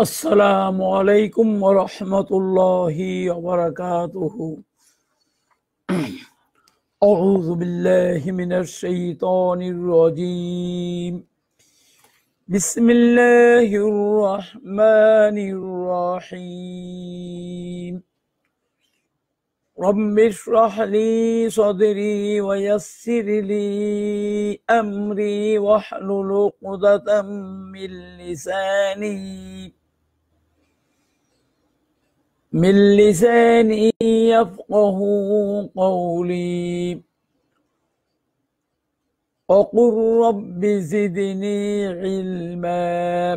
السلام عليكم ورحمة الله وبركاته أعوذ بالله من الشيطان الرجيم بسم الله الرحمن الرحيم رب اشرح لي صدري ويسر لي أمري واحلل عقدة من لساني من لساني يفقه قولي وقل رب زدني علما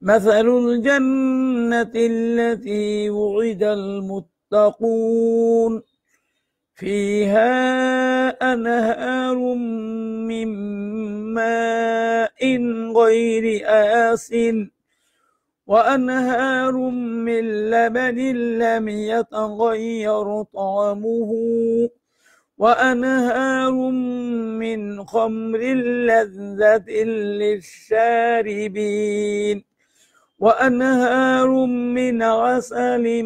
مثل الجنة التي وعد المتقون فيها أنهار من ماء غير آسٍ وأنهار من لبن لم يتغير طعمه وأنهار من خمر لذة للشاربين وأنهار من عسل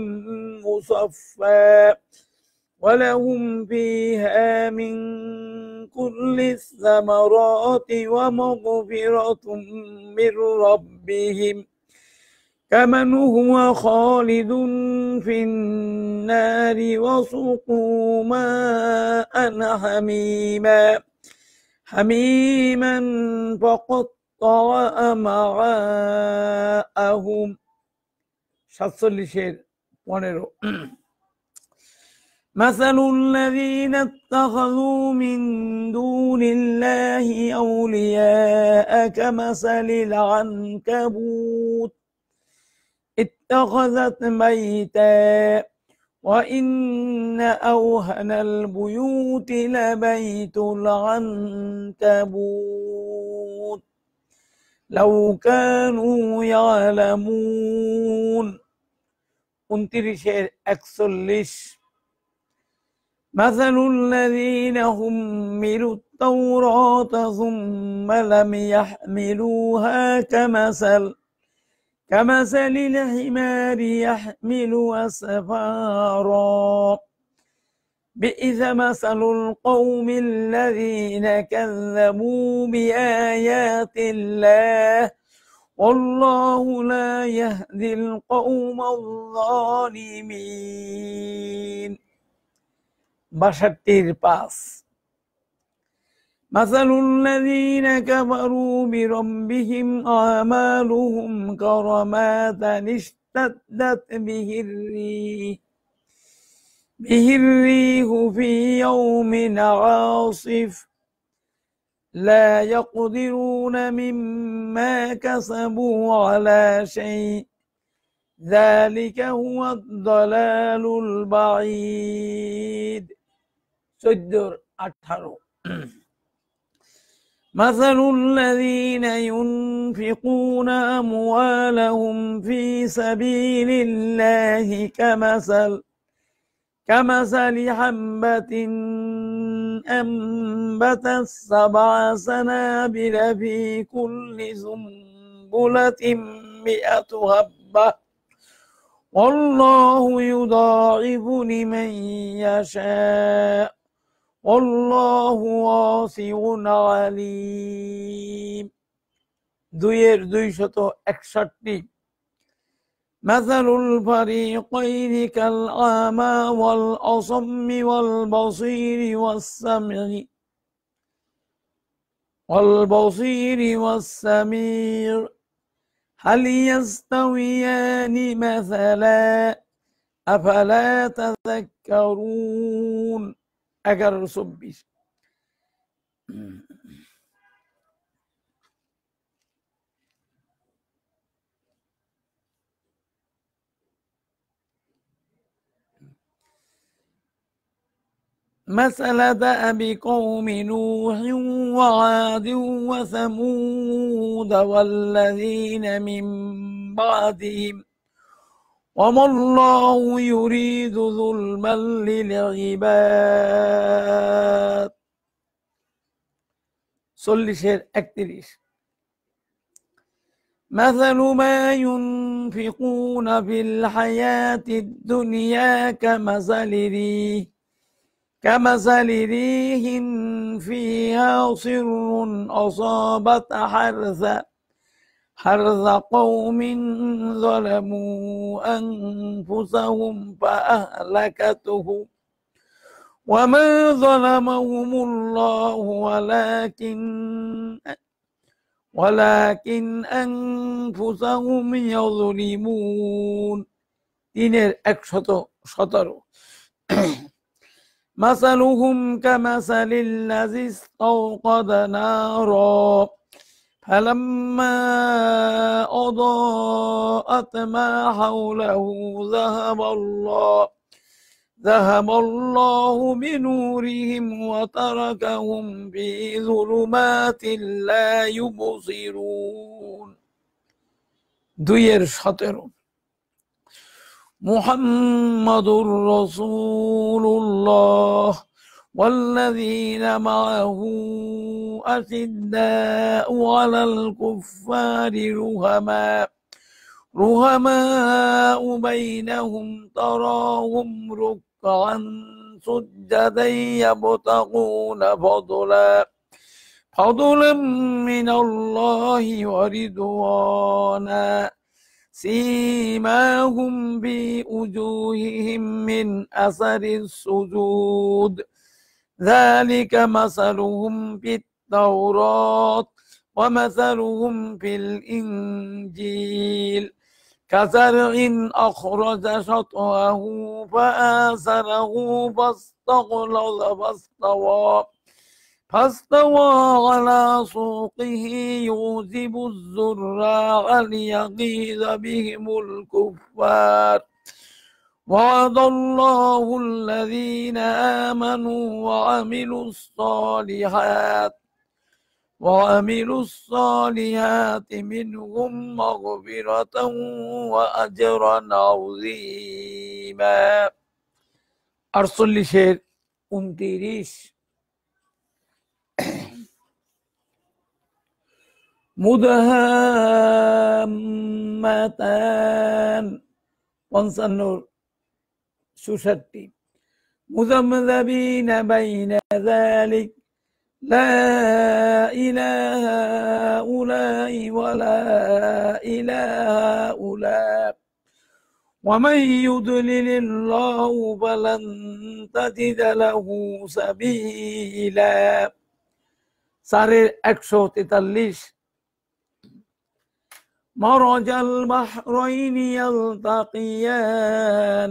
مصفى ولهم فيها من كل الثمرات ومغفرة من ربهم كمن هو خالد في النار وسقوا ماء حميما حميما فقطع أمعاءهم সাতচল্লিশের পনেরো مثل الذين اتخذوا من دون الله أولياء كمثل العنكبوت اتخذت بيتا وإن أوهن البيوت لبيت العنكبوت لو كانوا يعلمون উনত্রিশের একচল্লিশ مثل الذين حملوا التوراة ثم لم يحملوها كمثل كمثل الحمار يحمل أسفارا بئس مثل القوم الذين كذبوا بآيات الله والله لا يهدي القوم الظالمين بشرتير باس مثل الذين كفروا بربهم أعمالهم كرمات اشتدت به الريح به الريح في يوم عاصف لا يقدرون مما كسبوا على شيء ذلك هو الضلال البعيد سجر أتحرو مثل الذين ينفقون أموالهم في سبيل الله كمثل كمثل حبة أنبتت سبع سنابل في كل سنبلة مئة هبة والله يضاعف لمن يشاء والله واسع عليم دوير দুইশত اكشتني مثل الفريقين كالأعمى والأصم والبصير والسمع والبصير والسمير هل يستويان مثلا أفلا تذكرون اگر رسوب بیش مثل دأب قوم نوح وعاد وثمود والذين من بعدهم وما الله يريد ظلما للعباد চল্লিশের ايش مثل ما ينفقون في الحياة الدنيا كمثل ريه كمثل ريه فيها صر أصابت حرثا حرث قوم ظلموا أنفسهم فأهلكتهم وما ظلمهم الله ولكن ولكن أنفسهم يظلمون إن একশত شطر مثلهم كمثل الذي استوقد نارا فلما أضاءت ما حوله ذهب الله ذهب الله بنورهم وتركهم في ظلمات لا يبصرون دير شطر محمد رسول الله والذين معه أشداء على الكفار رهماء رهماء بينهم تراهم ركعا سجدا يبتغون فضلا فضلا من الله ورضوانا سيماهم في وجوههم من أثر السجود ذلك مثلهم في التوراة ومثلهم في الإنجيل كزرع أخرج شطوه فآسره فاستغلظ فاستوى فاستوى على سوقه يوزب الزراع ليغيظ بهم الكفار وعد الله الذين آمنوا وعملوا الصالحات وعملوا الصالحات منهم مغفرة وأجرا عظيما أرسل انتريش مدهامتان وانسى النور سستي مذمذبين بين ذلك لا إلى هؤلاء ولا إلى هؤلاء ومن يضلل الله فلن تجد له سبيلا صار اكسو তেতাল্লিশ مرج البحرين يلتقيان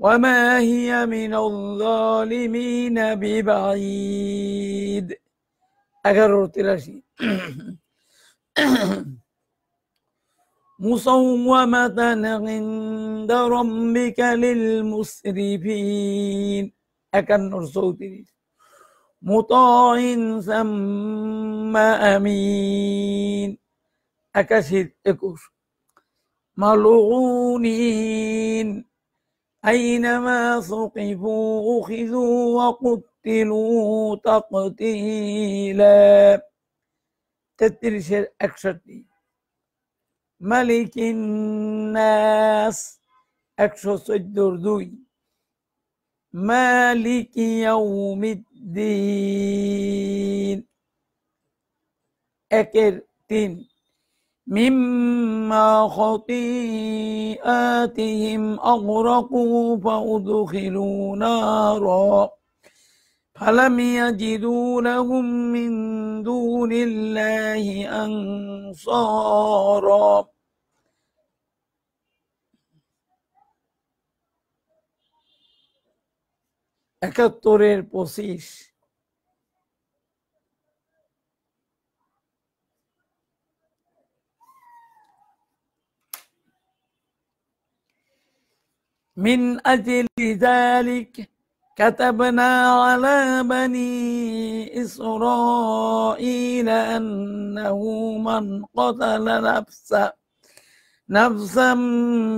وما هي من الظالمين ببعيد এগারো তিরাশি مصومة عند ربك للمسرفين একান্ন চৌত্রিশ مطاع ثم أمين একাশি اكوش ملعونين أينما ثقفوا أخذوا وقتلوا تقتيلا تترش أكشتي ملك الناس أكشو سجدر دوي مالك يوم الدين أكر تين مما خطيئاتهم أغرقوا فأدخلوا نارا فلم يجدوا لهم من دون الله أنصارا একাত্তরের পঁচিশ من أجل ذلك كتبنا على بني إسرائيل أنه من قتل نفسا نفسا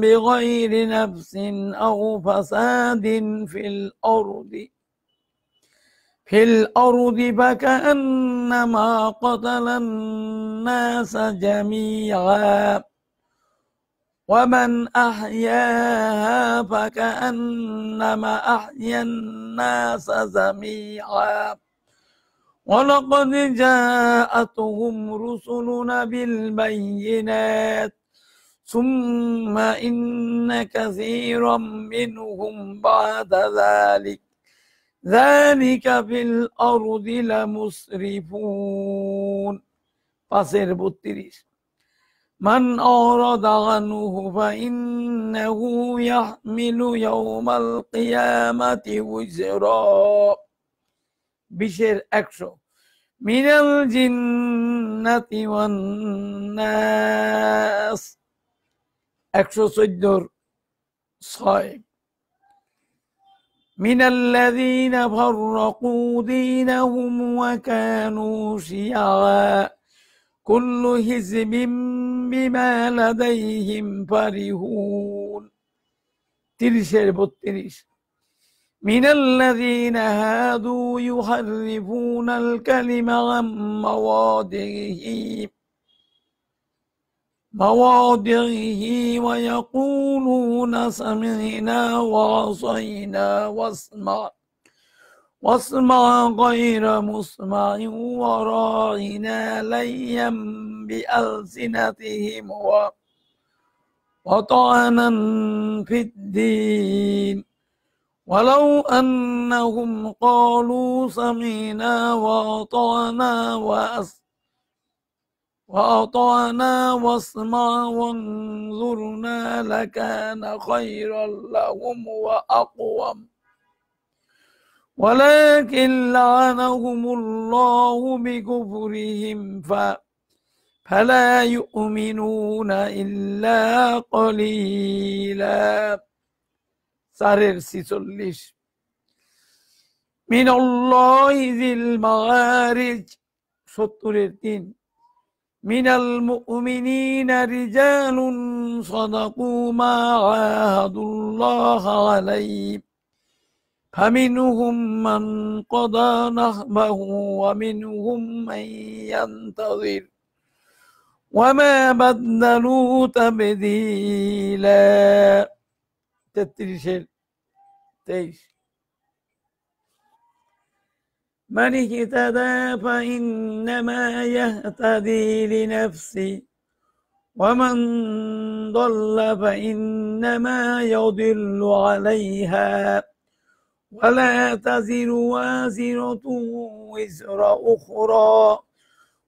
بغير نفس أو فساد في الأرض في الأرض فكأنما قتل الناس جميعا ومن أحياها فكأنما أحيا الناس جميعا ولقد جاءتهم رسلنا بالبينات ثم إن كثيرا منهم بعد ذلك ذلك في الأرض لمسرفون فصير بطريش من أعرض عنه فإنه يحمل يوم القيامة وزرا بشر أكشو من الجنة والناس أكشو صدر صائب من الذين فرقوا دينهم وكانوا شيعاً كل حزب بما لديهم فرحون ترشر بطرش من الذين هادوا يحرفون الكلم عن مواضعه مواضعه ويقولون سمعنا وعصينا واسمع واسمع غير مسمع وراعنا ليا بألسنتهم وطعنا في الدين ولو أنهم قالوا سمينا وأطعنا وأطعنا واسمع وانظرنا لكان خيرا لهم وأقوم ولكن لعنهم الله بكفرهم ف فلا يؤمنون إلا قليلا سارر سيسلش من الله ذي المعارج সত্তর الدين من المؤمنين رجال صدقوا ما عاهدوا الله عليه فمنهم من قضى نهبه ومنهم من ينتظر وما بدلوا تبديلا تترشل تيش من اهتدى فإنما يهتدي لنفسي ومن ضل فإنما يضل عليها ولا تزر وازرة وزر أخرى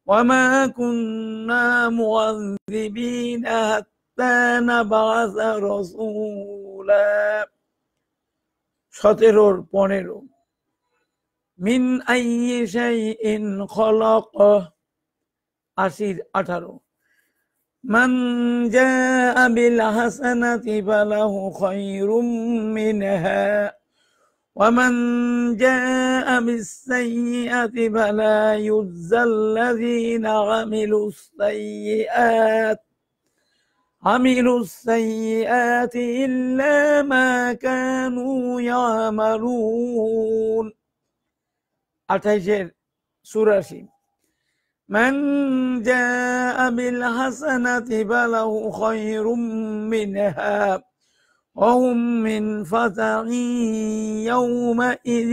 وما كنا معذبين حتى نبعث رسولا بونيرو من أي شيء خلق আশির أترو من جاء بالحسنة فله خير منها ومن جاء بالسيئة فلا يجزى الذين عملوا السيئات عملوا السيئات إلا ما كانوا يعملون أتجر سورة من جاء بالحسنة فله خير منها وهم من فزع يومئذ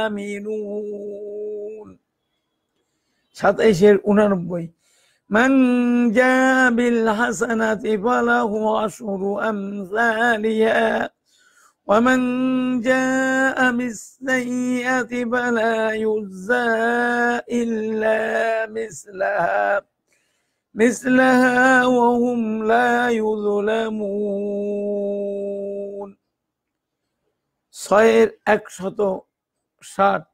آمنون সাতাইশের উনানব্বই من جاء بالحسنة فله عشر أمثالها ومن جاء بالسيئة فلا يجزى إلا مثلها مثلها وهم لا يظلمون صير একশত شات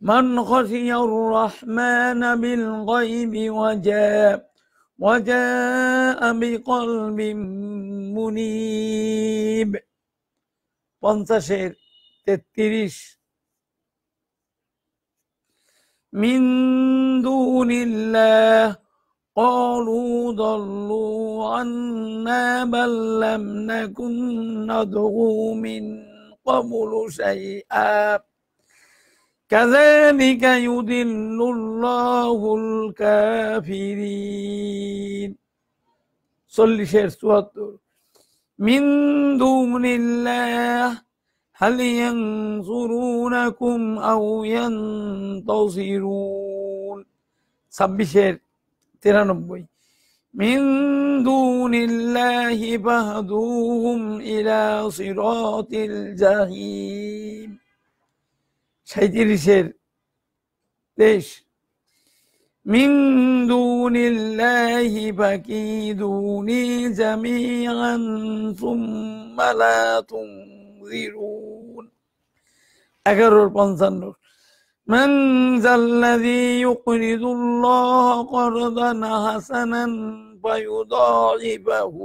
من خشي الرحمن بالغيب وجاء وجاء بقلب منيب পঞ্চাশের তেত্রিশ من دون الله قالوا ضلوا عنا بل لم نكن ندعو من قبل شيئا كذلك يدل الله الكافرين صلي شير من دون الله هل ينصرونكم أو ينتصرون ছাব্বিশের তিরানব্বই من دون الله فاهدوهم إلى صراط الجحيم সাঁত্রিশের তেইশ من دون الله فكيدوني جميعا ثم لا تنصرون ينذرون এগারোর পঞ্চান্ন من ذا الذي يقرض الله قرضا حسنا فيضاعفه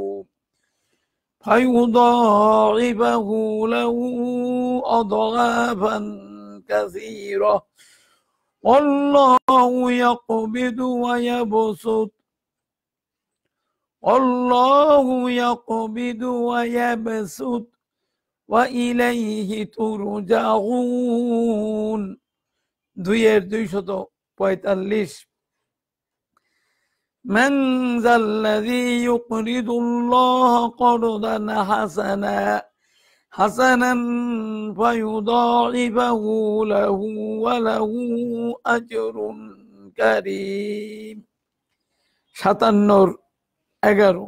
فيضاعفه له أضعافا كثيرة والله يقبض ويبسط والله يقبض ويبسط وإليه ترجعون দুইয়ের দুইশত পঁয়তাল্লিশ من ذا الذي يقرض الله قرضا حسنا حسنا فيضاعفه له وله أجر كريم সাতান্নর এগারো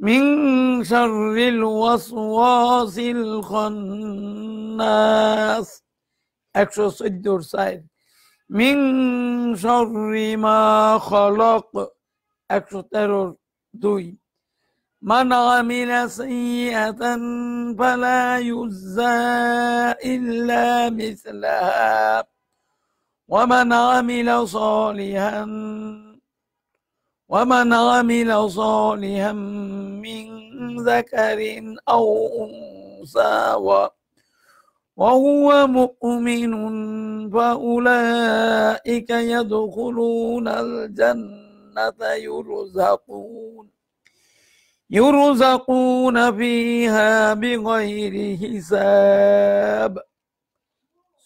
من شر الوسواس الخناس اكشو একশো سايد من شر ما خلق اكشو ترور دوي من عمل سيئة فلا يجزى إلا مثلها ومن عمل صالحا ومن عمل صالحا من ذكر أو أنثى وهو مؤمن فأولئك يدخلون الجنة يرزقون يرزقون فيها بغير حساب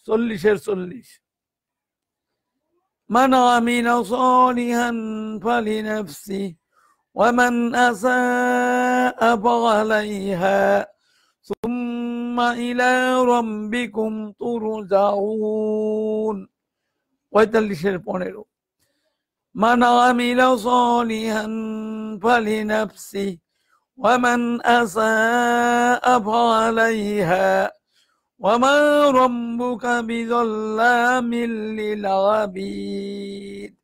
صلي شر صلي من عمل صالحا فلنفسه ومن أساء فعليها ثم إلى ربكم ترجعون ويتلشر له من عمل صالحا فلنفسه ومن أساء فعليها وما ربك بظلام للعبيد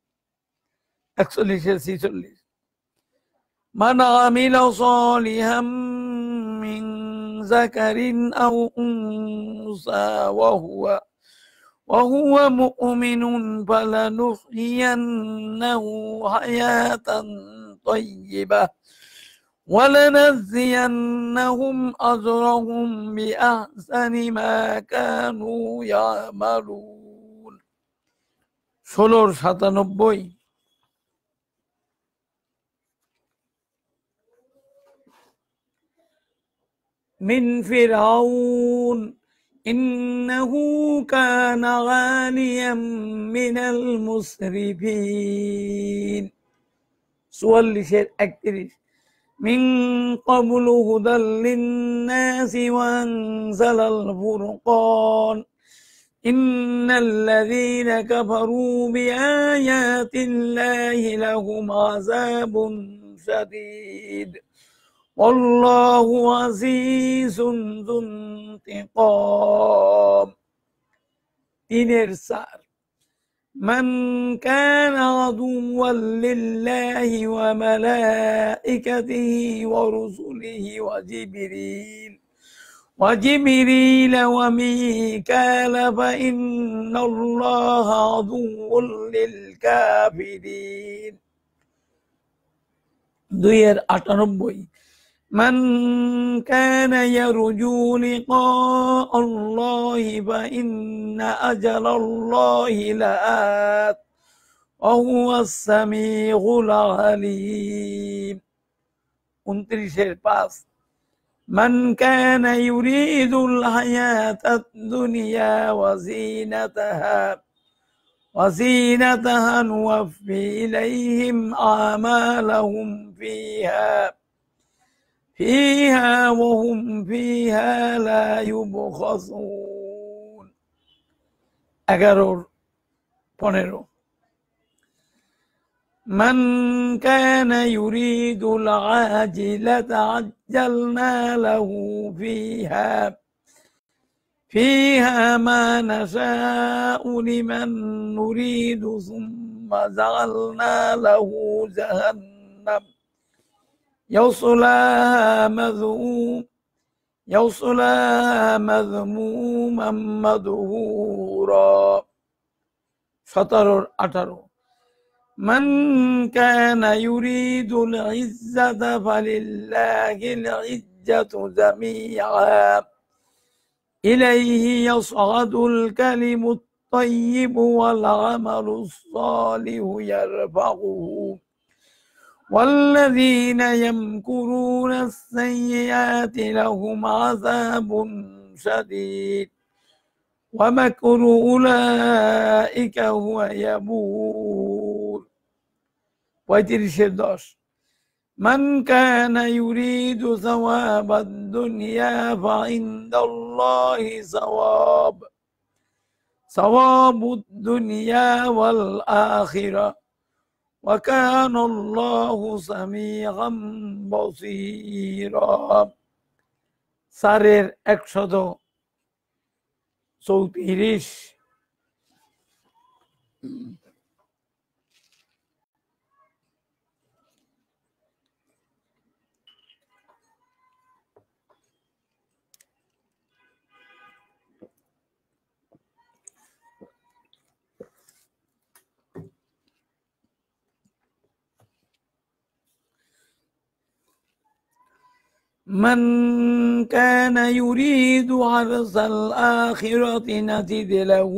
من عمل صالحا من ذكر أو أنثى وهو وهو مؤمن فلنحيينه حياة طيبة ولنزينهم أجرهم بأحسن ما كانوا يعملون ষোলোর সাতানব্বই من فرعون إنه كان غاليا من المسرفين চুয়াল্লিশের একত্রিশ من قبل هدى للناس وأنزل الفرقان إن الذين كفروا بآيات الله لهم عذاب شديد والله عزيز ذو انتقام دينير سار من كان عدوا لله وملائكته ورسله وجبريل وجبريل وميكال فإن الله عدو للكافرين دوير أتنبوي من كان يرجو لقاء الله فإن أجل الله لآت وهو السميع العليم من كان يريد الحياة الدنيا وزينتها وزينتها نوفي إليهم أعمالهم فيها فيها وهم فيها لا يبخسون أجرور بونيرو من كان يريد العاجلة عجلنا له فيها فيها ما نشاء لمن نريد ثم جعلنا له جهنم يصلاها مذموم يصلاها مذموما مدهورا فطر আঠারো من كان يريد العزة فلله العزة جميعا إليه يصعد الكلم الطيب والعمل الصالح يرفعه والذين يمكرون السيئات لهم عذاب شديد ومكر أولئك هو يبور পঁয়ত্রিশে দশ من كان يريد ثواب الدنيا فعند الله ثواب ثواب الدنيا والآخرة وكان الله سميعا بصيرا সারের একশত চৌত্রিশ من كان يريد حرث الآخرة نزد له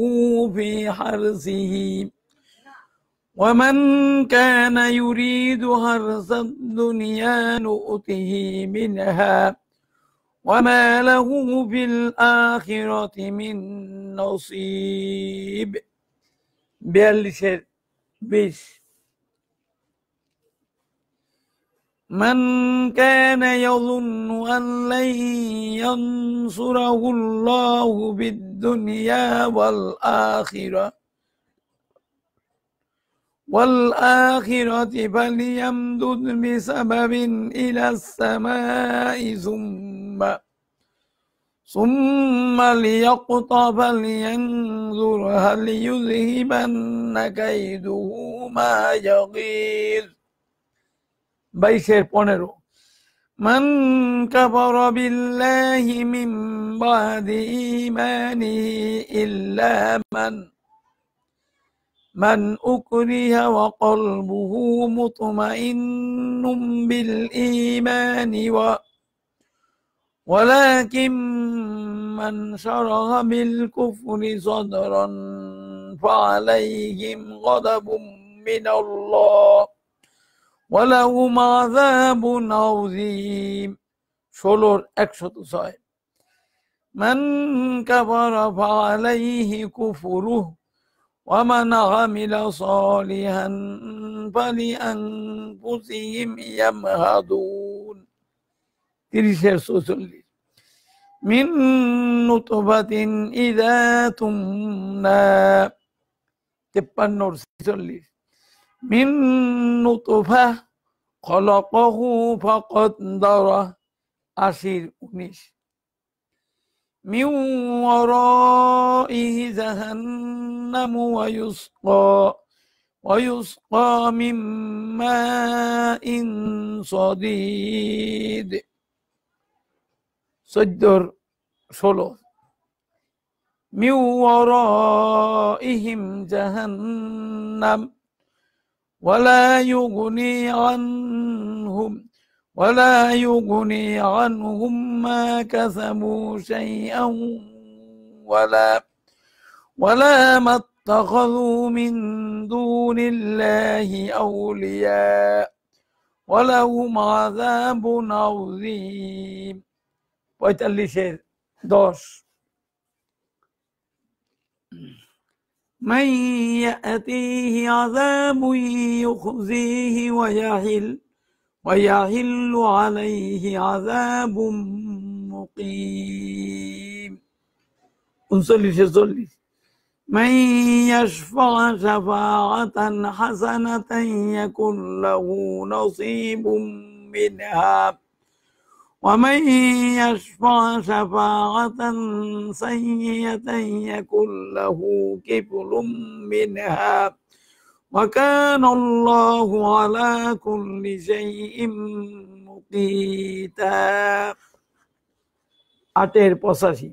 في حرثه ومن كان يريد حرث الدنيا نؤته منها وما له في الآخرة من نصيب بيالشر بش من كان يظن أن لن ينصره الله بالدنيا والآخرة والآخرة فليمدد بسبب إلى السماء ثم ثم ليقطع فلينظر هل يذهبن كيده ما يغيظ বাইশের পনেরো من كفر بالله من بعد إيمانه إلا من من أكره وقلبه مطمئن بالإيمان و ولكن من شرغ بالكفر صدرا فعليهم غضب من الله وَلَهُمْ عَذَابٌ عَظِيمٌ شلور একশত صايم من كفر فعليه كفره ومن عمل صالحا فلأنفسهم يمهدون من نطفة إذا تمنى النور ছেচল্লিশ من نطفة خلقه فقدره أسير أنيس من ورائه جهنم ويسقى ويسقى من ماء صديد صدر صلو من ورائهم جهنم ولا يغني عنهم ولا يغني عنهم ما كسبوا شيئا ولا ولا ما اتخذوا من دون الله أولياء ولهم عذاب عظيم ويتقال لي شيء دوش من يأتيه عذاب يخزيه ويحل ويحل عليه عذاب مقيم انصلي تصلي من يشفع شفاعة حسنة يكن له نصيب منها ومن يشفع شفاعة سيئة يكن له كفل منها وكان الله على كل شيء مقيتا أتير بصاشي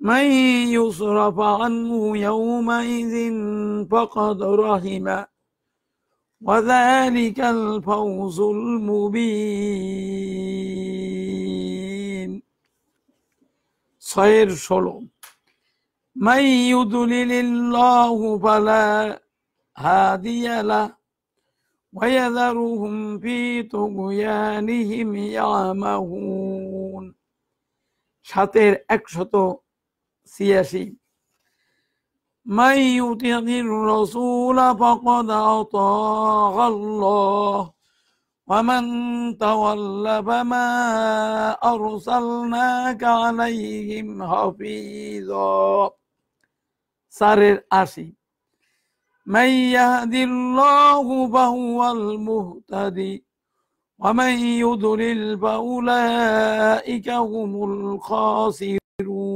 من يصرف عنه يومئذ فقد رحمه وذلك الفوز المبين صير ষোলো من يدلل الله فلا هادي له ويذرهم في طغيانهم يعمهون সাতের একশত سياسي من يطع الرسول فقد أطاع الله ومن تولى فما أرسلناك عليهم حفيظا سر الاسي من يهد الله فهو المهتدي ومن يضلل فأولئك هم الخاسرون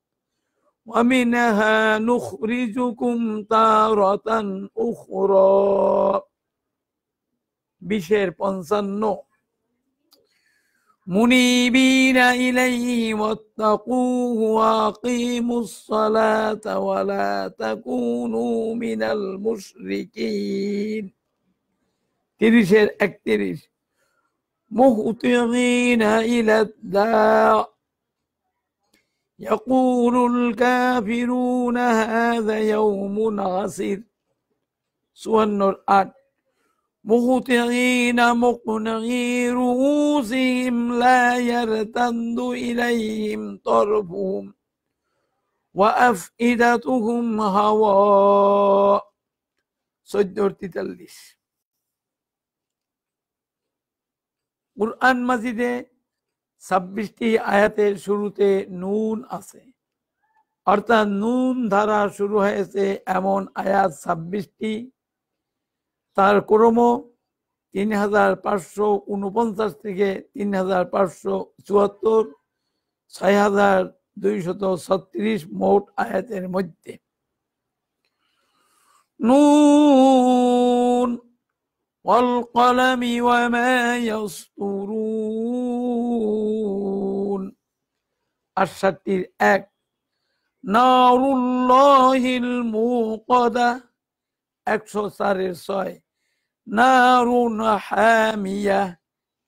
ومنها نخرجكم تارة أخرى بشير পঞ্চান্ন منيبين إليه واتقوه وأقيموا الصلاة ولا تكونوا من المشركين تريش اكتريش مهطعين إلى الدار يقول الكافرون هذا يوم عسير سورة النور مخطعين مقنعي رؤوسهم لا يرتد إليهم طرفهم وأفئدتهم هواء سجدور تتلش قرآن مزيده ছাব্বিশটি আয়াতের শুরুতে নুন আছে অর্থাৎ নুন ধারা শুরু হয়েছে এমন আয়াত ছাব্বিশটি তার ক্রম তিন হাজার পাঁচশো উনপঞ্চাশ থেকে তিন হাজার পাঁচশো চুয়াত্তর ছয় হাজার দুইশত ছত্রিশ মোট আয়াতের মধ্যে নুন والقلم وما يسطرون আর সাতটির এক নারুল্লাহিল মুকদা একশো চারের ছয় নারুন হামিয়া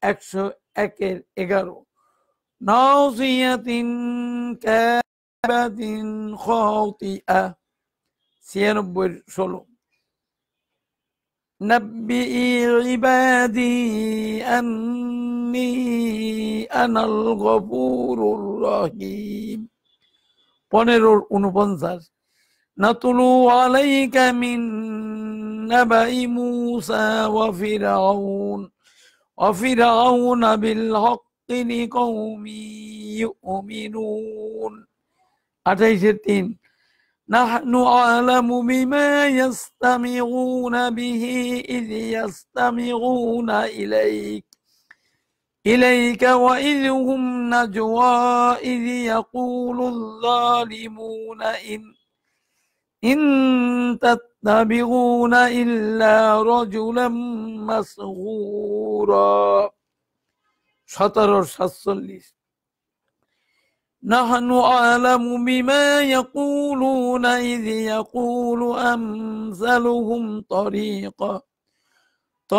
একশো একের এগারো নাউসিয়াতিন ক্যাবাতিন খতিয়া ছিয়ানব্বই ষোলো نبئي عبادي আন إني أنا الغفور الرحيم ونرى أنفنزر نطلو عليك من نبأ موسى وفرعون وفرعون بالحق لقوم يؤمنون أتيشتين نحن أعلم بما يستمعون به إذ يستمعون إليك إليك وإذ هم نجوى إذ يقول الظالمون إن إن تتبعون إلا رجلا مسغورا شطر সাতচল্লিশ نحن أعلم بما يقولون إذ يقول أمثلهم طريقاً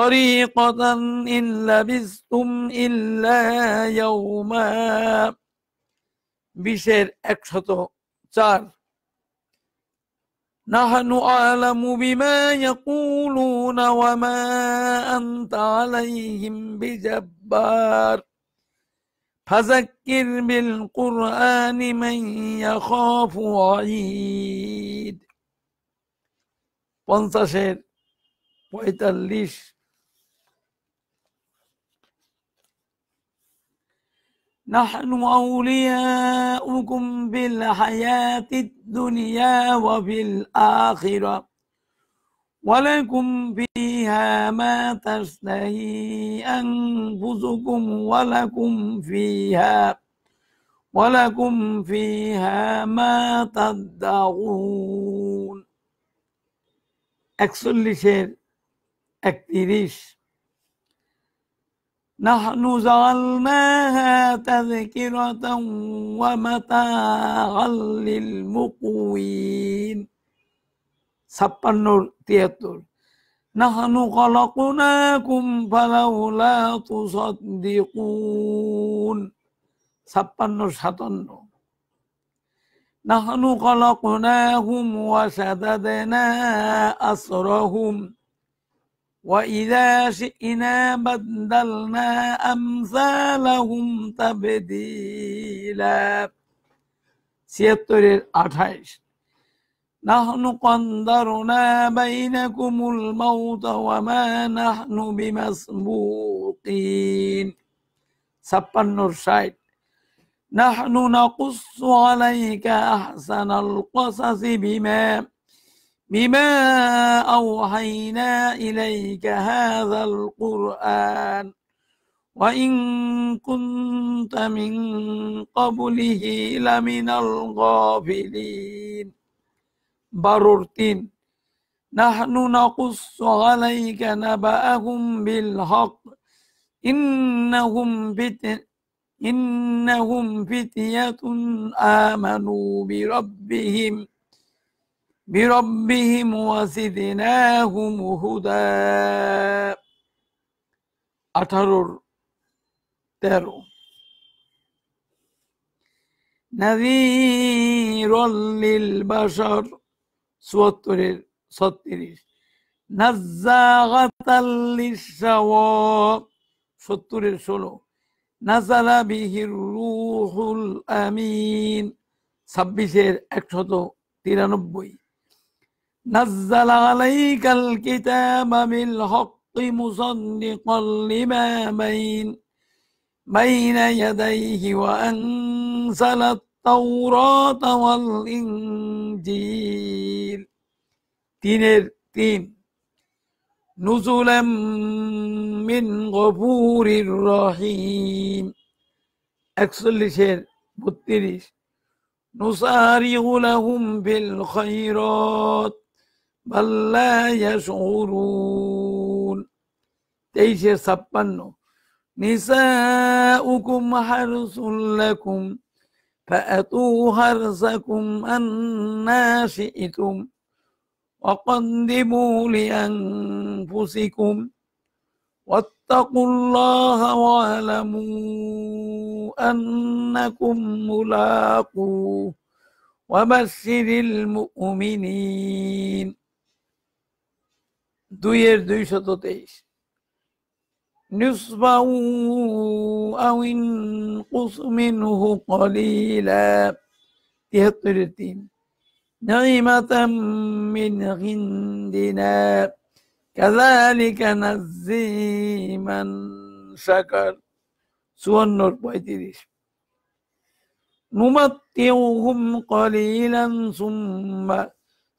طريقة إن لبثتم إلا يوما বিশের একশত চার نحن أعلم بما يقولون وما أنت عليهم بجبار فذكر بالقرآن من يخاف عيد পঞ্চাশের পঁয়তাল্লিশ نحن أولياؤكم في الحياة الدنيا وفي الآخرة ولكم فيها ما تشتهي أنفسكم ولكم فيها ولكم فيها ما تدعون একচল্লিশের أكتريش نحن جعلناها تذكرة ومتاعا للمقوين ছাপ্পান্ন তিয়াত্তর নাহানু কলকুনা কুম্পালাউলা তুসদ্দিকুন ছাপ্পান্ন সাতান্ন নাহানু কলকুনা হুম ওয়াসাদাদেনা وإذا شئنا بدلنا أمثالهم تبديلا سيطر আঠাইশ نحن قدرنا بينكم الموت وما نحن بمسبوقين سبن نرشايد نحن نقص عليك أحسن القصص بما بما أوحينا إليك هذا القرآن وإن كنت من قبله لمن الغافلين بررتين نحن نقص عليك نبأهم بالحق إنهم فتن إنهم فتية آمنوا بربهم بربهم وزدناهم هدى আঠারোর তেরো নাজিরুল বাশর চুয়াত্তরের ছত্রিশ নাজ্জাগাতাল্লিশ সত্তরের ষোলো নাজালা বিহির রুহুল আমিন ছাব্বিশের একশত তিরানব্বই نزل عليك الكتاب بالحق مصدقا لما بين بين يديه وأنزل التوراة والإنجيل تينير تين نزلا من غفور رحيم أكسل شير بطريش نسارع لهم بالخيرات بل لا يشعرون تيشي ছাপ্পান্ন نساؤكم حرث لكم فأتوا حرثكم أنا شئتم وقدموا لأنفسكم واتقوا الله واعلموا أنكم ملاقوه وبشر المؤمنين দুইয়ের দুইশত তেইশ نصفه أو انقص منه قليلا تهطر التين نعمة من عندنا كذلك نزي من شكر سوان نور পঁয়ত্রিশ نمتعهم قليلا ثم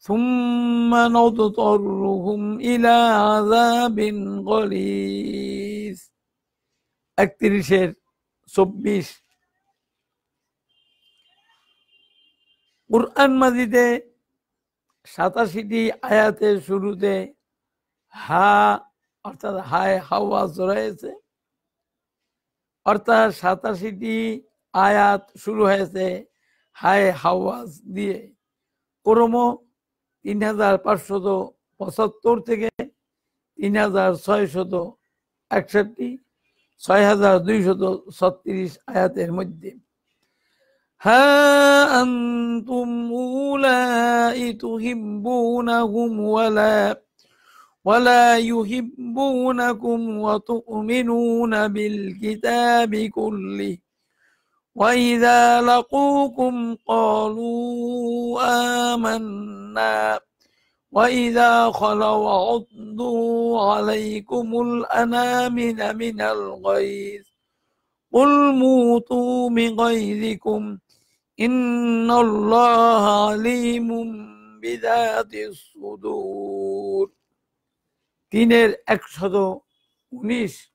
ثم نضطرهم إلى عذاب غليظ একত্রিশের চব্বিশ কুরআন মাজিদে সাতাশিটি আয়াতের শুরুতে হা অর্থাৎ হায় হাওয়া জোরাইছে অর্থাৎ সাতাশিটি আয়াত শুরু হয়েছে হায় হাওয়াজ দিয়ে ক্রম তিন হাজার পাঁচশত পঁচাত্তর থেকে তিন হাজার ছয়শত একষট্টি ছয় হাজার দুইশত ছত্রিশ আয়াতের মধ্যে হ্যাঁ أنتم أولئك تحبونهم ولا ولا يحبونكم وتؤمنون بالكتاب كله وإذا لقوكم قالوا آمنا وإذا خلوا عضوا عليكم الأنامل من الغيظ قل موتوا بغيظكم إن الله عليم بذات الصدور دينير 119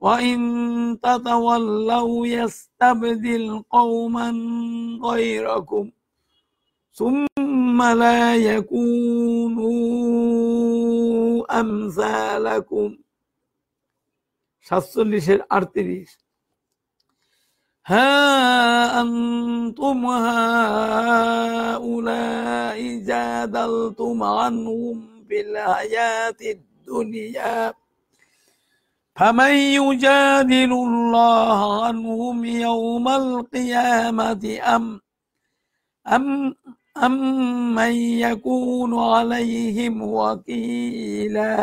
وإن تتولوا يستبدل قوما غيركم ثم لا يكونوا أمثالكم সাতচল্লিশের আটত্রিশ ها أنتم هؤلاء جادلتم عنهم في الحياة الدنيا فمن يجادل الله عنهم يوم القيامة أم أم أم من يكون عليهم وكيلا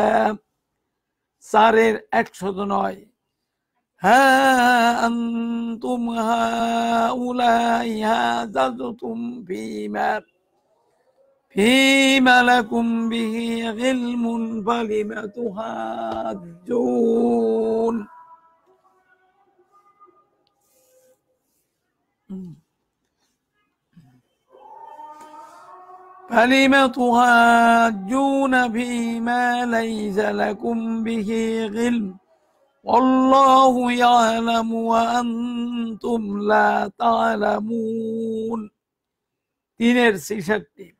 سارير أكشد نوي ها أنتم هؤلاء في فيما فيما لكم به علم فلم تحاجون فلم تهاجون فيما ليس لكم به علم والله يعلم وأنتم لا تعلمون دينير سيشتين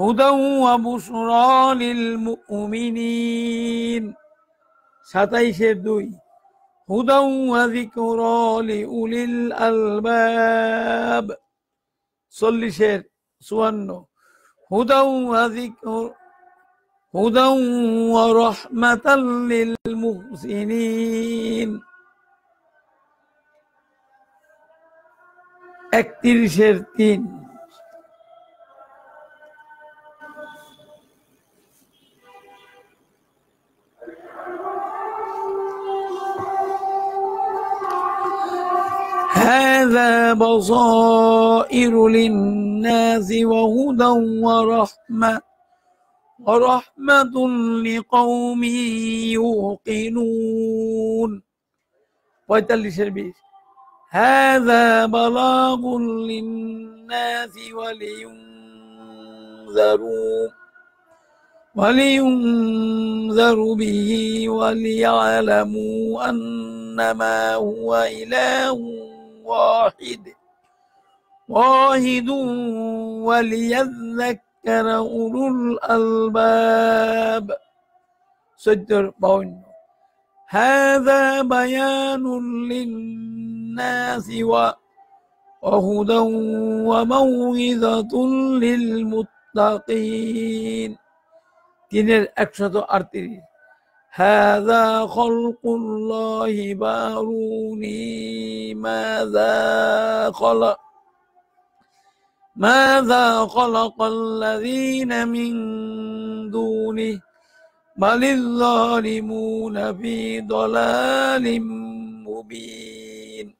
হুদা মুমিনিন সাতাইশে দুই হুদা উলিল আলবাব চল্লিশের চুয়ান্ন হুদা হুদা রহমাতাল্লিল মুহসিনিন একত্রিশের তিন هذا بصائر للناس وهدى ورحمة ورحمة لقوم يوقنون هذا بلاغ للناس ولينذروا ولينذر به وليعلموا أنما هو إله واحد واحد وليذكر أولو الألباب سجر بون هذا بيان للناس وهدى وموعظة للمتقين تنير একশত আটত্রিশ هذا خلق الله باروني ماذا خلق ماذا خلق الذين من دونه بل الظالمون في ضلال مبين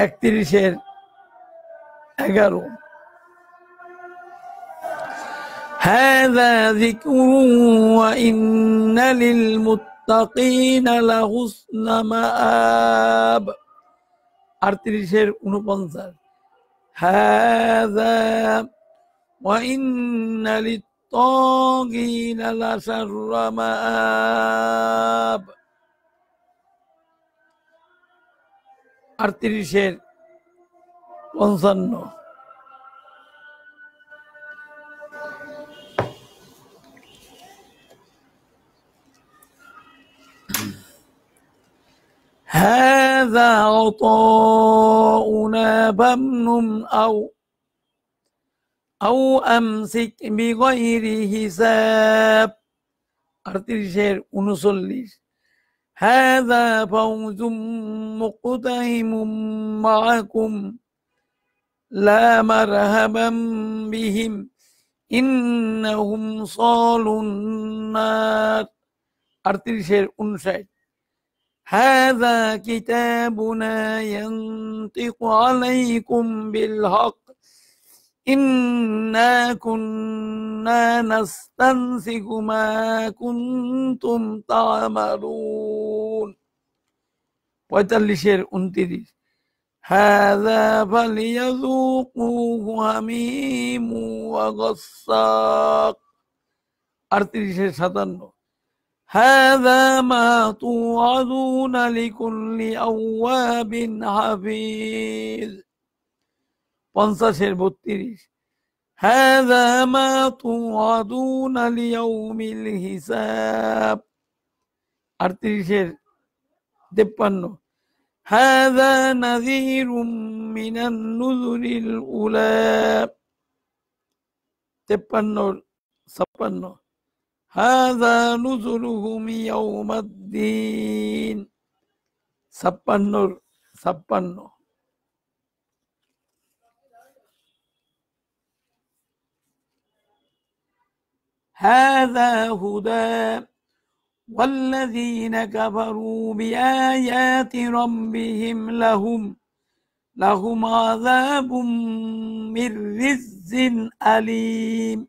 اكتر شير এগারো هذا ذكر وإن للمتقين لحسن مآب أرتريشير উনপঞ্চাশ هذا وإن للطاغين لشر مآب أرتريشير পঞ্চান্ন هذا عطاؤنا بمن أو أو أمسك بغير حساب شير ونصليش هذا فوز مقتهم معكم لا مرهبا بهم إنهم صالوا النار شير ونصليش هذا كتابنا ينطق عليكم بالحق إنا كنا نستنسك ما كنتم تعملون পঁয়তাল্লিশের উনত্রিশ هذا فليذوقوه حميم وغساق আটত্রিশের সাতান্ন هذا ما توعدون لكل أواب حفيظ পঞ্চাশের বত্রিশ هذا ما توعدون ليوم الحساب আটত্রিশের তেপ্পান্ন هذا نذير من النذر الأولى তেপ্পান্ন ছাপ্পান্ন هذا نزلهم يوم الدين سبنور سبنور هذا هدى والذين كفروا بآيات ربهم لهم لهم عذاب من رز أليم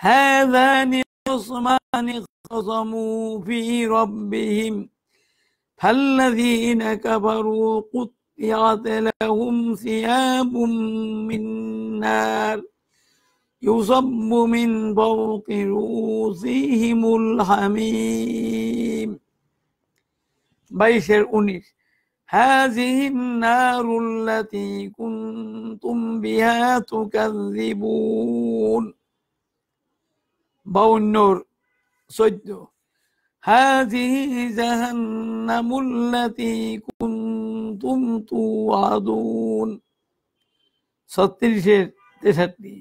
هذان خصمان خصموا في ربهم فالذين كفروا قطعت لهم ثياب من نار يصب من فوق رؤوسهم الحميم بيشر উনিশ هذه النار التي كنتم بها تكذبون বাউন্নর চৈদ্দ هذه جهنم التي كنتم توعدون ছত্রিশের তেষট্টি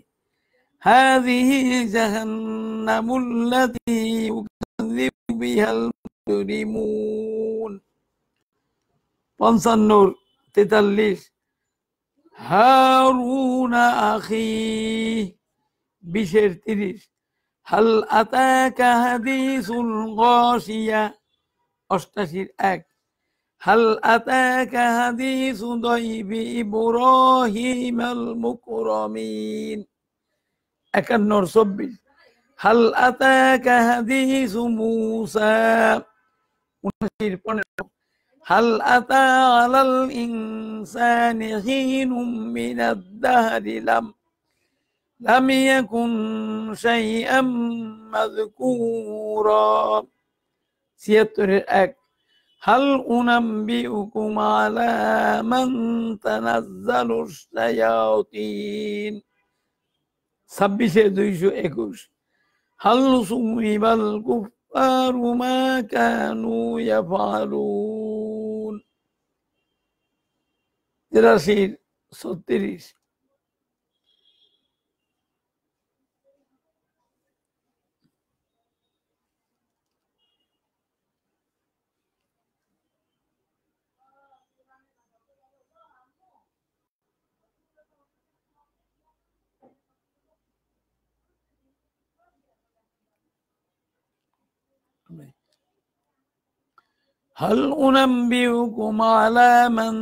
هذه جهنم التي يكذب بها المجرمون পঞ্চান্নর তেতাল্লিশ হারুন আখি বিশের তিরিশ হাল আতাকা হাদিসুল গসিয়া অষ্টাশির এক হাল আতাকা হাদিসু দৈবি বুরহিম আল মুকরমিন একান্নর চব্বিশ হাল আতাকা হাদিসু মুসা উনআশির পনেরো হাল আতা আলাল ইনসানি হিনুম মিনাদ দাহরি লাম لم يكن شيئا مذكورا سيطر أك هل أنبئكم على من تنزل الشياطين سبب سيدوشو إكوش هل صوب الكفار ما كانوا يفعلون دراسير صدريش هل أنبئكم على من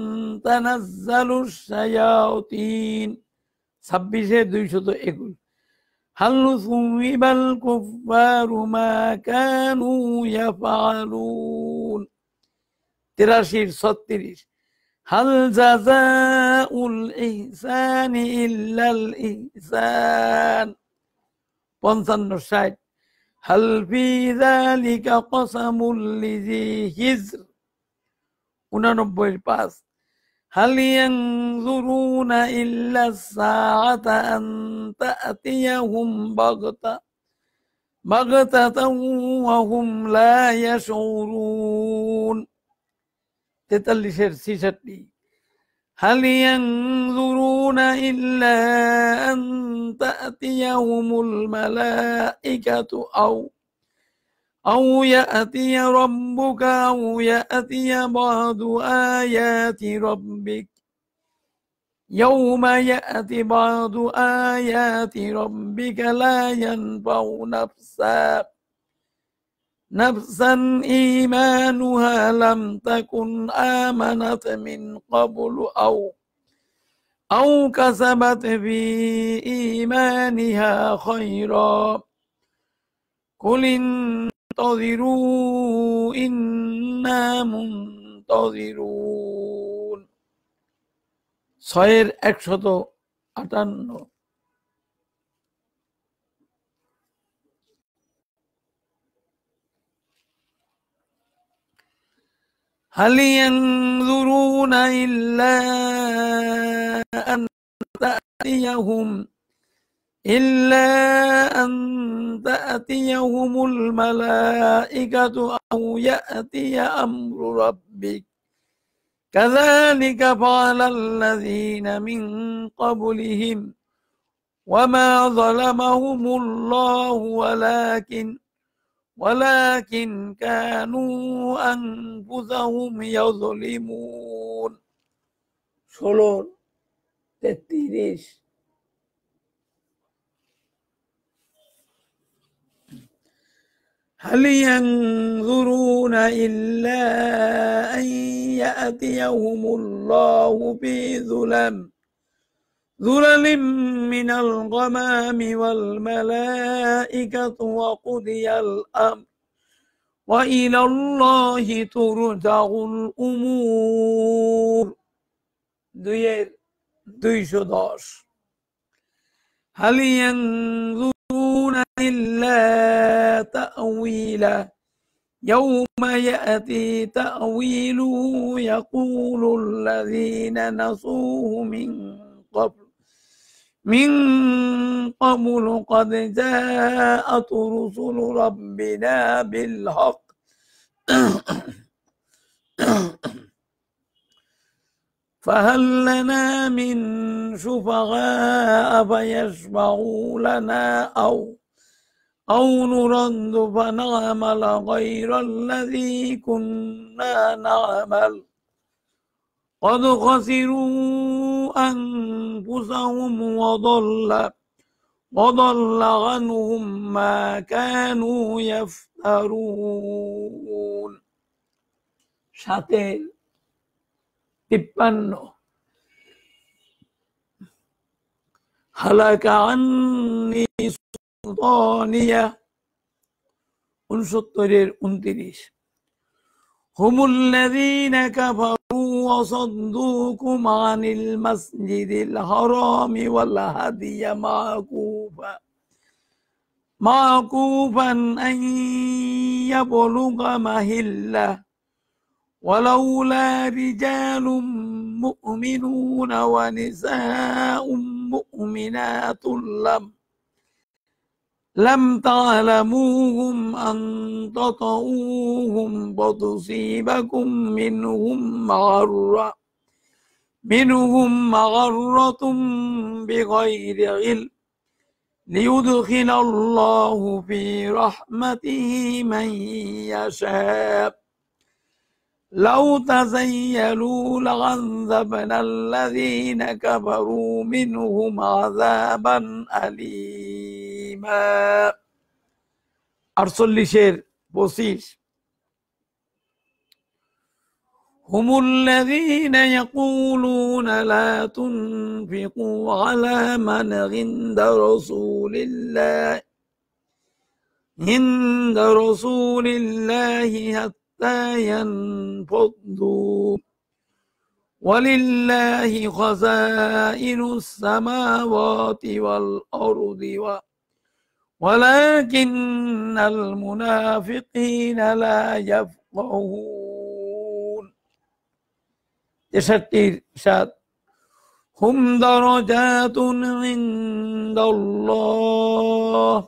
تنزل الشياطين ছাব্বিশে দুইশত একুশ هل ثوب الكفار ما كانوا يفعلون তিরাশির ছত্রিশ هل جزاء الإحسان إلا الإحسان পঞ্চান্ন ষাট هل في ذلك قسم لذي حجر هل ينظرون إلا الساعة أن تأتيهم بغتة بغتة وهم لا يشعرون تتلشر سيشتني هل ينظرون إلا أن تأتيهم الملائكة أو أو يأتي ربك أو يأتي بعض آيات ربك يوم يأتي بعض آيات ربك لا ينفع نفسا نفسا إيمانها لم تكن آمنت من قبل أو أو كسبت في إيمانها خيرا قل انتظروا إنا منتظرون صير أكشتو أتنو هل ينظرون إلا أن تأتيهم إلا أن تأتيهم الملائكة أو يأتي أمر ربك كذلك فعل الذين من قبلهم وما ظلمهم الله ولكن ولكن كانوا أنفسهم يظلمون شلون تتريش هل ينظرون إلا أن يأتيهم الله بظلم ذلل من الغمام والملائكة وقضي الأمر وإلى الله ترجع الأمور دوير دويش داش هل ينظرون إلا تأويلا يوم يأتي تأويله يقول الذين نصوه من قبل من قبل قد جاءت رسل ربنا بالحق فهل لنا من شفعاء فيشفعوا لنا أو أو نرد فنعمل غير الذي كنا نعمل قد خسروا أنفسهم وضل وضل عنهم ما كانوا يفترون সাথে তিপ্পান্ন হালাকা আন্নি সুলতানিয়া উনসত্তরের উনত্রিশ হুমুল্লাযীনা কাফারু وصدوكم عن المسجد الحرام والهدي معكوفا معكوفا أن يبلغ مهله ولولا رجال مؤمنون ونساء مؤمنات لم لم تعلموهم أن تطعوهم فتصيبكم منهم مغرة منهم عرة بغير علم ليدخل الله في رحمته من يشاء لو تزيلوا لعذبنا الذين كفروا منهم عذابا أليما أرسل لي شير بوسيش هم الذين يقولون لا تنفقوا على من عند رسول الله عند رسول الله حتى حتى ينفضوا ولله خزائن السماوات والأرض و ولكن المنافقين لا يفقهون تشتير شاد هم درجات عند الله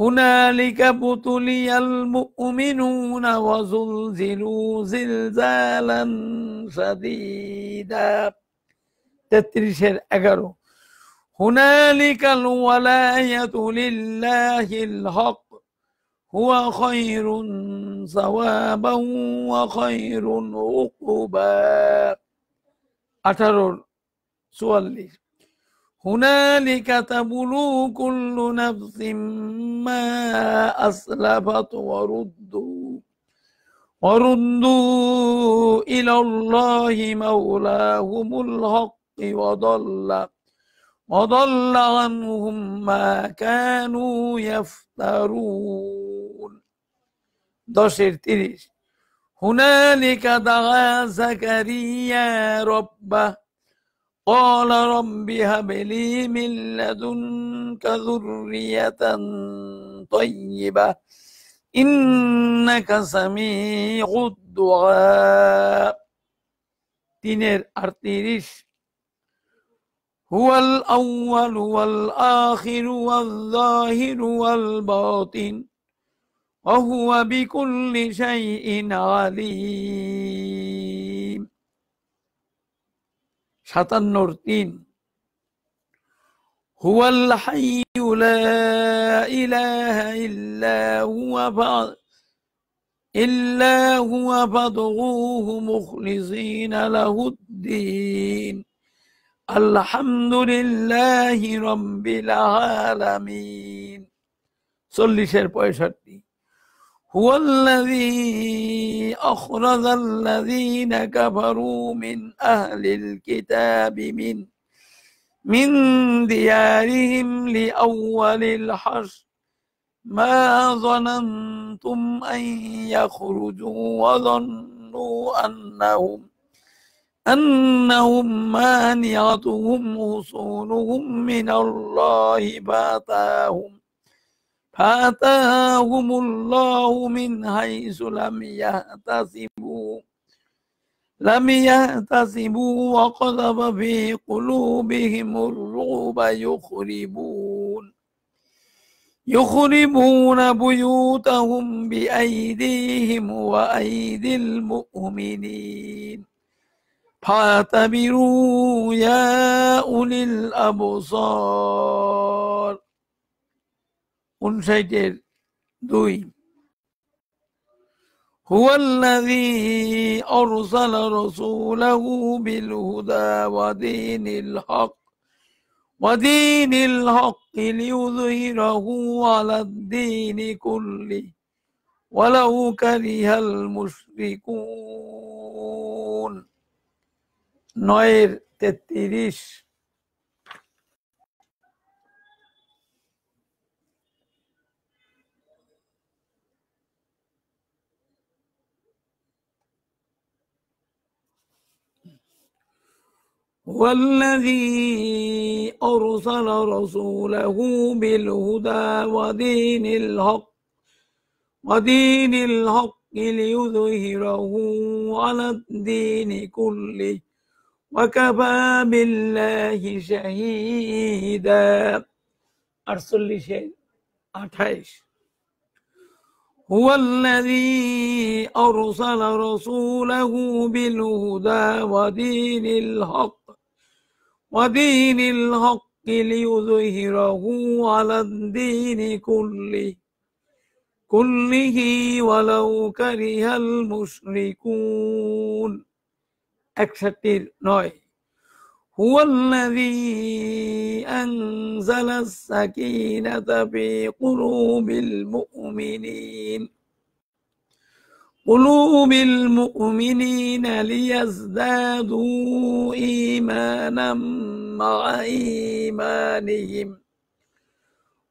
هنالك ابتلي المؤمنون وزلزلوا زلزالا شديدا تتريشر أجره هنالك الولاية لله الحق هو خير ثوابا وخير عقبا سؤال ليش هنالك تبلو كل نفس ما أسلفت وردوا وردوا إلى الله مولاهم الحق وضل وضل عنهم ما كانوا يفترون دشر تريش هنالك دعا زكريا ربه قال رب هب لي من لدنك ذرية طيبة إنك سميع الدعاء تنير أرتيريش هو الأول والآخر والظاهر والباطن وهو بكل شيء عليم هو الحي لا إله إلا هو إلا هو فادعوه مخلصين له الدين الحمد لله رب العالمين صلي شير بوي شرطي هو الذي أخرج الذين كفروا من أهل الكتاب من من ديارهم لأول الحشر ما ظننتم أن يخرجوا وظنوا أنهم أنهم مانعتهم وصولهم من الله فأتاهم فأتاهم الله من حيث لم يحتسبوا لم يحتسبوا وقذف في قلوبهم الرعب يخربون يخربون بيوتهم بأيديهم وأيدي المؤمنين فاعتبروا يا أولي الأبصار উনষাটের দুই هو الذي أرسل رسوله بالهدى ودين الحق ودين الحق ليظهره على الدين كله ولو كره المشركون نوير تتريش والذي أرسل رسوله بالهدى ودين الحق ودين الحق ليظهره على الدين كله وكفى بالله شهيدا أرسل أتحيش هو الذي أرسل رسوله بالهدى ودين الحق ودين الحق ليظهره على الدين كله كله ولو كره المشركون একষট্টির নয় هو الذي أنزل السكينة في قلوب المؤمنين قلوب المؤمنين ليزدادوا إيمانا مع إيمانهم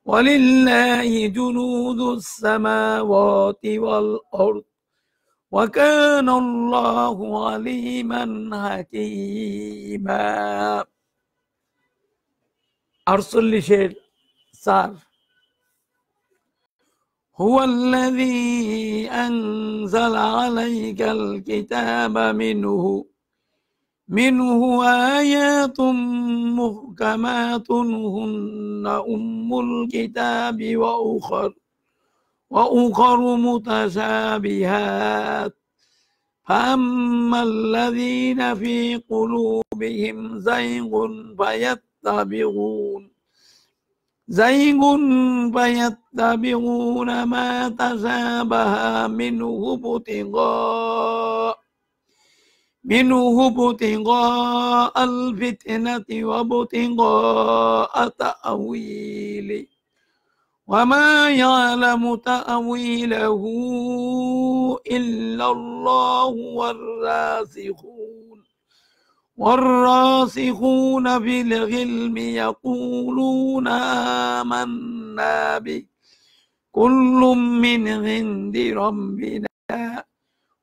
ولله جنود السماوات والأرض وكان الله عليما حكيما أرسل لشير صار هو الذي أنزل عليك الكتاب منه منه آيات محكمات هن أم الكتاب وأخر وأخر متشابهات فأما الذين في قلوبهم زيغ فيتبعون زيغ فيتبعون ما تشابه منه ابتغاء منه ابتغاء الفتنة وابتغاء تأويله وما يعلم تأويله إلا الله والراسخون والراسخون في العلم يقولون آمنا به كل من عند ربنا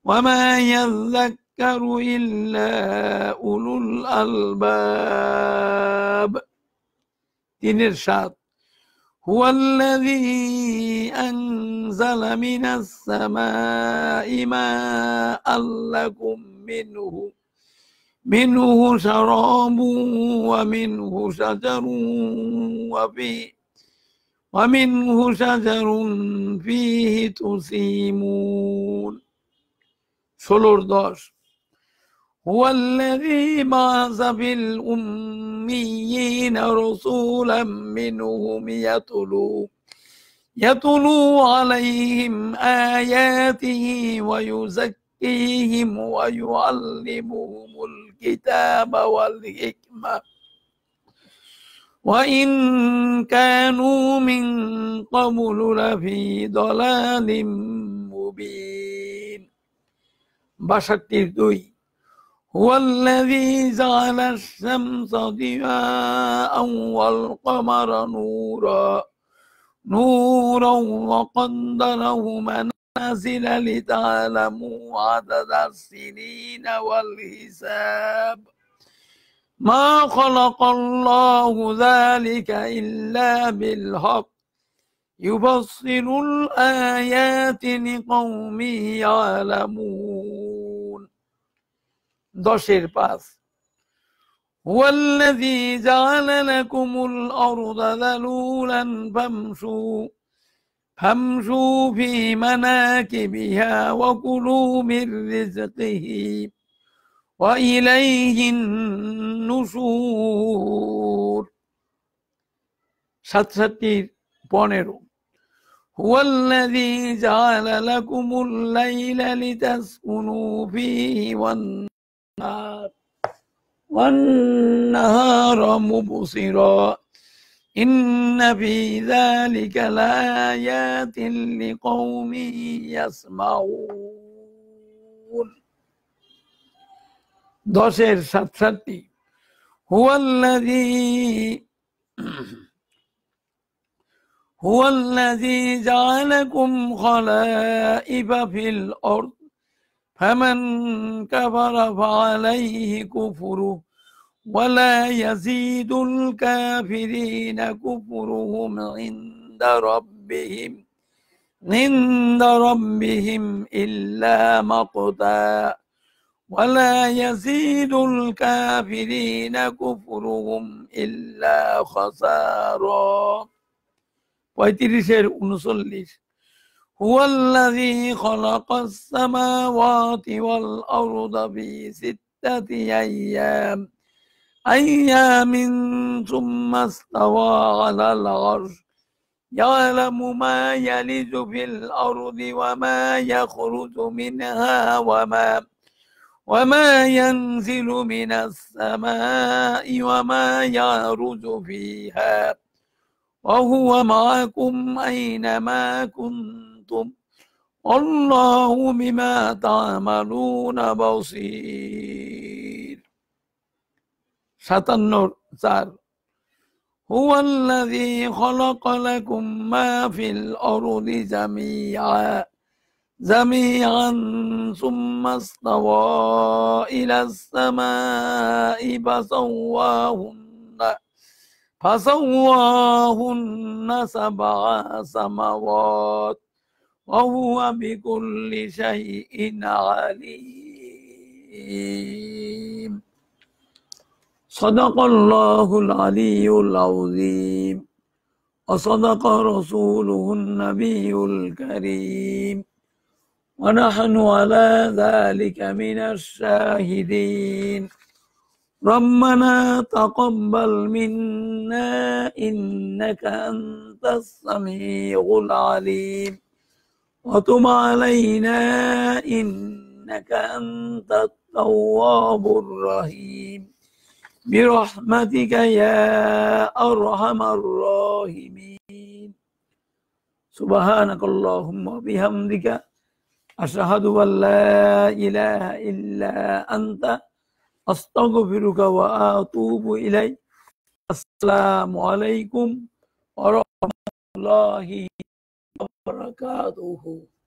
وما يذكر إلا أولو الألباب تنير هو الذي أنزل من السماء ماء لكم منه منه سراب ومنه شجر وفي ومنه شجر فيه تسيمون سلور داش هو الذي بعث في الأميين رسولا منهم يتلو يتلو عليهم آياته ويزكيهم ويعلمهم الكتاب والحكمة وإن كانوا من قبل لفي ضلال مبين بشتر دوي هو الذي جعل الشمس ضياء والقمر نورا نورا وقدره منا نازل لتعلموا عدد السنين والحساب ما خلق الله ذلك إلا بالحق يبصر الآيات لقوم يعلمون دشر باس هو الذي جعل لكم الأرض ذلولا فامشوا همشوا في مناكبها وكلوا من رزقه وإليه النشور সাতষট্টির بونيرو هو الذي جعل لكم الليل لتسكنوا فيه والنهار والنهار مبصرا إن في ذلك لآيات لقوم يسمعون দশের هو الذي هو الذي جعلكم خلائف في الأرض فمن كفر فعليه كفره ولا يزيد الكافرين كفرهم عند ربهم عند ربهم إلا مقتا ولا يزيد الكافرين كفرهم إلا خسارا ويترسل ونصليش هو الذي خلق السماوات والأرض في ستة أيام أيام ثم استوى على العرش يعلم ما يلج في الأرض وما يخرج منها وما وما ينزل من السماء وما يعرج فيها وهو معكم أينما كنتم والله بما تعملون بصير সাতান্ন سار هو الذي خلق لكم ما في الأرض جميعا جميعا ثم استوى إلى السماء فسواهن فسواهن سبع سماوات وهو بكل شيء عليم صدق الله العلي العظيم وصدق رسوله النبي الكريم ونحن على ذلك من الشاهدين ربنا تقبل منا إنك أنت السميع العليم وتب علينا إنك أنت التواب الرحيم برحمتك يا أرحم الراحمين سبحانك اللهم وبحمدك أشهد أن لا إله إلا أنت أستغفرك وأتوب إليك السلام عليكم ورحمة الله وبركاته